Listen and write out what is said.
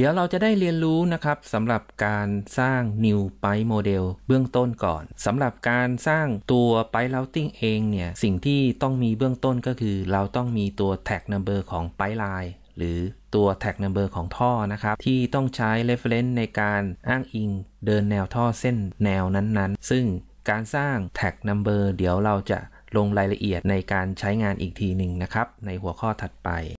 เดี๋ยวเราจะได้เรียนรู้นะครับสำหรับการสร้าง New p i p e Model เบื้องต้นก่อนสำหรับการสร้างตัว p i p e Routing เองเนี่ย สิ่งที่ต้องมีเบื้องต้นก็คือ เราต้องมีตัว Tag Number ของ p i p e Line หรือตัว Tag Number ของท่อนะครับ ที่ต้องใช้ Reference ในการอ้างอิงเดินแนวท่อเส้นแนวนั้นๆ ซึ่งการสร้าง Tag Number เดี๋ยวเราจะลงรายละเอียดในการใช้งานอีกทีหนึ่งนะครับ ในหัวข้อถัดไป